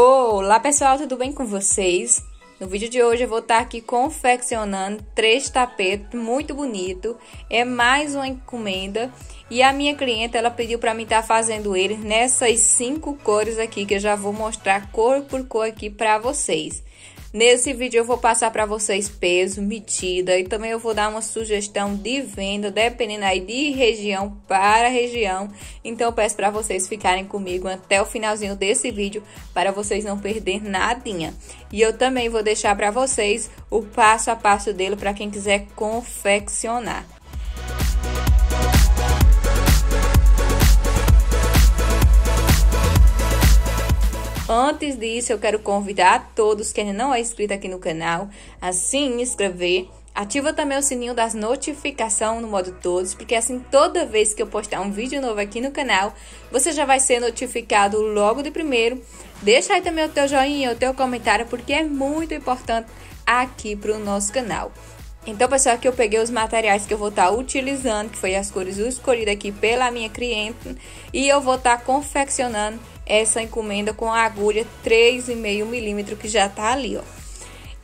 Olá pessoal, tudo bem com vocês? No vídeo de hoje eu vou estar aqui confeccionando três tapetes muito bonito. É mais uma encomenda e a minha cliente ela pediu para mim estar tá fazendo eles nessas cinco cores aqui que eu já vou mostrar cor por cor aqui para vocês. Nesse vídeo eu vou passar para vocês peso, medida e também eu vou dar uma sugestão de venda dependendo aí de região para região. Então peço para vocês ficarem comigo até o finalzinho desse vídeo para vocês não perder nadinha. E eu também vou deixar para vocês o passo a passo dele para quem quiser confeccionar. Antes disso, eu quero convidar a todos que ainda não é inscrito aqui no canal a se inscrever. Ativa também o sininho das notificações no modo todos, porque assim toda vez que eu postar um vídeo novo aqui no canal, você já vai ser notificado logo de primeiro. Deixa aí também o teu joinha, o teu comentário, porque é muito importante aqui para o nosso canal. Então, pessoal, aqui eu peguei os materiais que eu vou estar tá utilizando, que foi as cores escolhidas aqui pela minha cliente, e eu vou estar tá confeccionando essa encomenda com a agulha 3,5 milímetro que já tá ali, ó.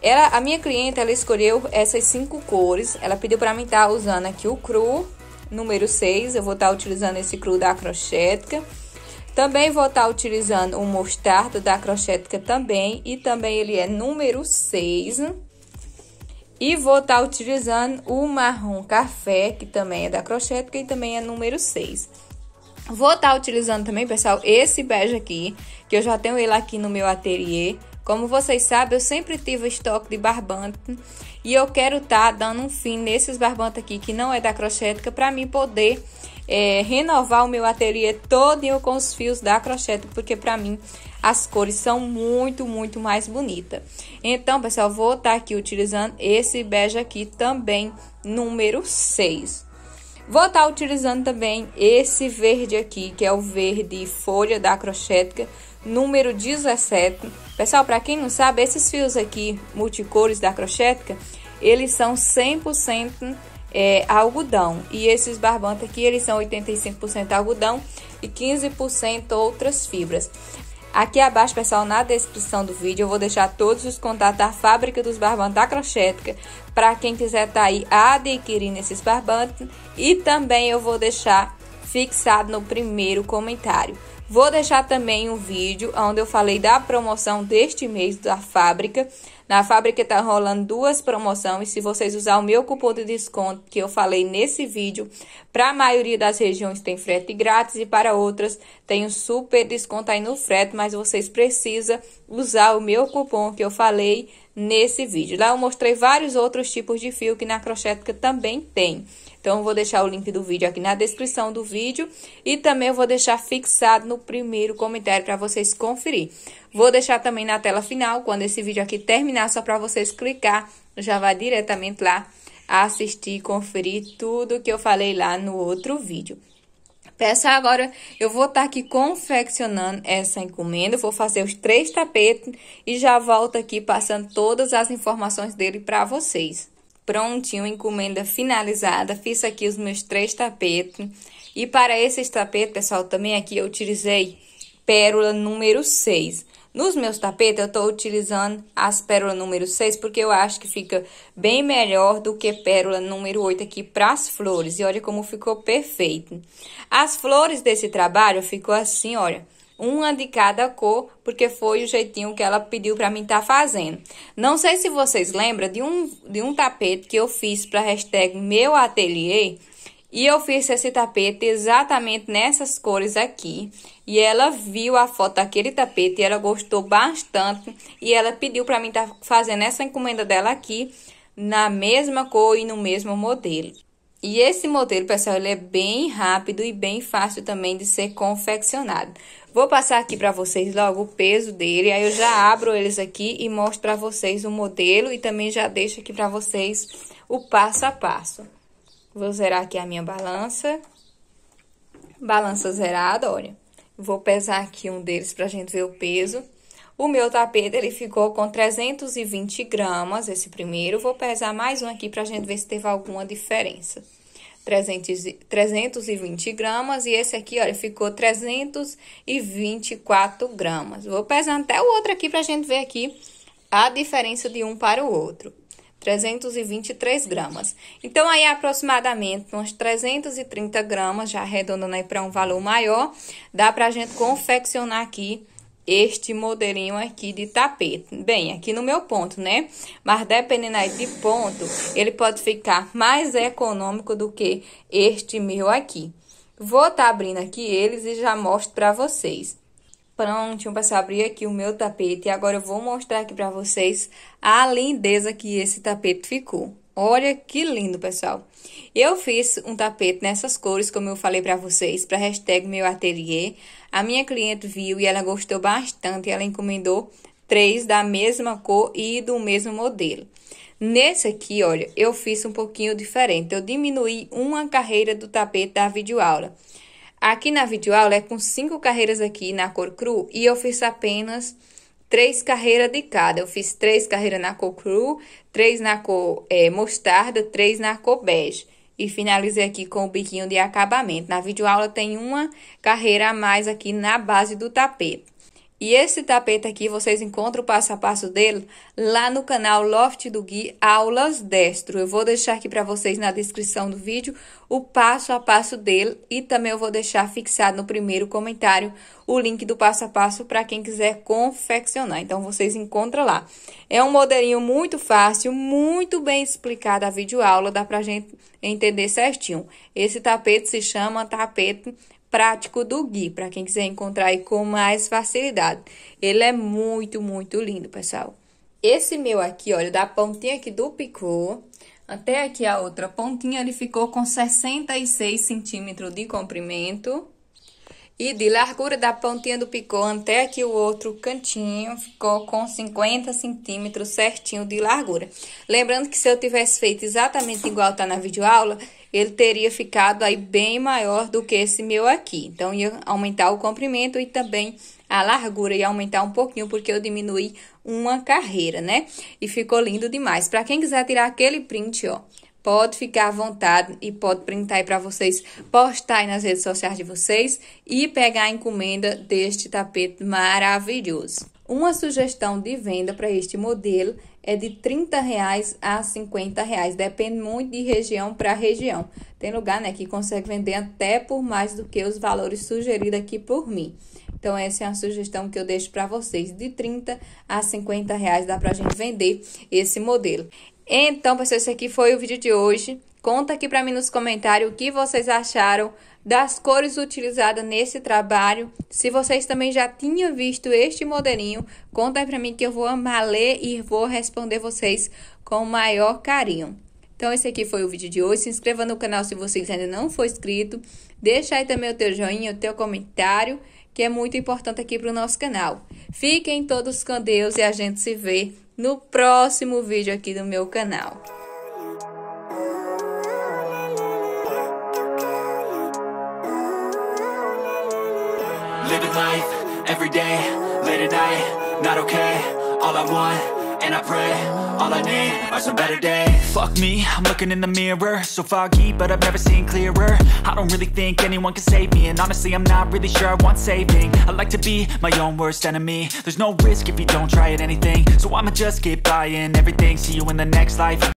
Ela, a minha cliente, ela escolheu essas cinco cores. Ela pediu para mim estar tá usando aqui o cru, número 6. Eu vou estar tá utilizando esse cru da Crochética. Também vou estar tá utilizando o mostarda da Crochética também. E também ele é número 6. E vou estar tá utilizando o marrom café, que também é da Crochética e também é número 6. Vou estar tá utilizando também, pessoal, esse bege aqui, que eu já tenho ele aqui no meu ateliê. Como vocês sabem, eu sempre tive estoque de barbante e eu quero estar tá dando um fim nesses barbantes aqui que não é da crochética para mim poder é, renovar o meu ateliê todo com os fios da crochete, porque para mim as cores são muito, muito mais bonitas. Então, pessoal, vou estar tá aqui utilizando esse bege aqui também, número 6. Vou estar tá utilizando também esse verde aqui, que é o verde folha da Crochética número 17. Pessoal, para quem não sabe, esses fios aqui, multicores da Crochética, eles são 100% é, algodão. E esses barbantes aqui, eles são 85% algodão e 15% outras fibras. Aqui abaixo, pessoal, na descrição do vídeo, eu vou deixar todos os contatos da fábrica dos barbantes da Crochética para quem quiser estar tá aí adquirindo esses barbantes e também eu vou deixar fixado no primeiro comentário. Vou deixar também um vídeo onde eu falei da promoção deste mês da fábrica, na fábrica está rolando duas promoções. Se vocês usar o meu cupom de desconto que eu falei nesse vídeo, para a maioria das regiões tem frete grátis e para outras tem um super desconto aí no frete, mas vocês precisam usar o meu cupom que eu falei nesse vídeo. Lá eu mostrei vários outros tipos de fio que na Crochética também tem. Então, eu vou deixar o link do vídeo aqui na descrição do vídeo e também eu vou deixar fixado no primeiro comentário para vocês conferirem. Vou deixar também na tela final, quando esse vídeo aqui terminar, só para vocês clicar, já vai diretamente lá assistir, conferir tudo que eu falei lá no outro vídeo. Pessoal, agora, eu vou estar tá aqui confeccionando essa encomenda, vou fazer os três tapetes e já volto aqui passando todas as informações dele para vocês. Prontinho, encomenda finalizada, fiz aqui os meus três tapetes. E para esses tapetes, pessoal, também aqui eu utilizei pérola número 6. Nos meus tapetes, eu estou utilizando as pérolas número 6, porque eu acho que fica bem melhor do que pérola número 8 aqui para as flores. E olha como ficou perfeito. As flores desse trabalho ficou assim, olha uma de cada cor, porque foi o jeitinho que ela pediu para mim estar tá fazendo. Não sei se vocês lembram de um, de um tapete que eu fiz para hashtag meu ateliê, e eu fiz esse tapete exatamente nessas cores aqui. E ela viu a foto daquele tapete e ela gostou bastante. E ela pediu para mim estar tá fazendo essa encomenda dela aqui na mesma cor e no mesmo modelo. E esse modelo, pessoal, ele é bem rápido e bem fácil também de ser confeccionado. Vou passar aqui para vocês logo o peso dele, aí eu já abro eles aqui e mostro para vocês o modelo e também já deixo aqui para vocês o passo a passo. Vou zerar aqui a minha balança. Balança zerada, olha. Vou pesar aqui um deles para a gente ver o peso. O meu tapete, ele ficou com 320 gramas, esse primeiro. Vou pesar mais um aqui para a gente ver se teve alguma diferença. 300, 320 gramas e esse aqui, olha, ficou 324 gramas. Vou pesar até o outro aqui para a gente ver aqui a diferença de um para o outro. 323 gramas. Então, aí aproximadamente uns 330 gramas, já arredondando aí para um valor maior, dá para a gente confeccionar aqui este modelinho aqui de tapete. Bem, aqui no meu ponto, né? Mas dependendo aí de ponto, ele pode ficar mais econômico do que este meu aqui. Vou estar tá abrindo aqui eles e já mostro para vocês. Pronto, pessoal, abri aqui o meu tapete e agora eu vou mostrar aqui para vocês a lindeza que esse tapete ficou. Olha que lindo, pessoal. Eu fiz um tapete nessas cores, como eu falei para vocês, para hashtag meu ateliê. A minha cliente viu e ela gostou bastante, ela encomendou três da mesma cor e do mesmo modelo. Nesse aqui, olha, eu fiz um pouquinho diferente. Eu diminuí uma carreira do tapete da videoaula. aula Aqui na videoaula é com cinco carreiras aqui na cor cru e eu fiz apenas três carreiras de cada. Eu fiz três carreiras na cor cru, três na cor é, mostarda, três na cor bege. E finalizei aqui com o biquinho de acabamento. Na videoaula tem uma carreira a mais aqui na base do tapete. E esse tapete aqui, vocês encontram o passo a passo dele lá no canal Loft do Gui Aulas Destro. Eu vou deixar aqui para vocês na descrição do vídeo o passo a passo dele e também eu vou deixar fixado no primeiro comentário o link do passo a passo para quem quiser confeccionar. Então, vocês encontram lá. É um modelinho muito fácil, muito bem explicado a videoaula, dá para gente entender certinho. Esse tapete se chama tapete prático do Gui, para quem quiser encontrar aí com mais facilidade. Ele é muito, muito lindo, pessoal. Esse meu aqui, olha, da pontinha aqui do picô até aqui a outra pontinha, ele ficou com 66 centímetros de comprimento. E de largura da pontinha do picô até aqui o outro cantinho, ficou com 50 centímetros certinho de largura. Lembrando que se eu tivesse feito exatamente igual tá na videoaula, ele teria ficado aí bem maior do que esse meu aqui. Então, ia aumentar o comprimento e também a largura ia aumentar um pouquinho, porque eu diminuí uma carreira, né? E ficou lindo demais. Para quem quiser tirar aquele print, ó, pode ficar à vontade e pode printar aí para vocês, postar aí nas redes sociais de vocês e pegar a encomenda deste tapete maravilhoso. Uma sugestão de venda para este modelo é de R$ 30,00 a R$ 50,00, depende muito de região para região. Tem lugar né, que consegue vender até por mais do que os valores sugeridos aqui por mim. Então, essa é a sugestão que eu deixo para vocês. De 30 a 50 reais dá para a gente vender esse modelo. Então, pessoal, esse aqui foi o vídeo de hoje. Conta aqui para mim nos comentários o que vocês acharam das cores utilizadas nesse trabalho. Se vocês também já tinham visto este modelinho, conta aí para mim que eu vou amar ler e vou responder vocês com o maior carinho. Então esse aqui foi o vídeo de hoje. Se inscreva no canal se você ainda não for inscrito. Deixa aí também o teu joinha, o teu comentário, que é muito importante aqui para o nosso canal. Fiquem todos com Deus e a gente se vê no próximo vídeo aqui do meu canal. life, every day, late at night, not okay All I want, and I pray, all I need are some better days Fuck me, I'm looking in the mirror So foggy, but I've never seen clearer I don't really think anyone can save me And honestly, I'm not really sure I want saving I like to be my own worst enemy There's no risk if you don't try at anything So I'ma just keep buying everything See you in the next life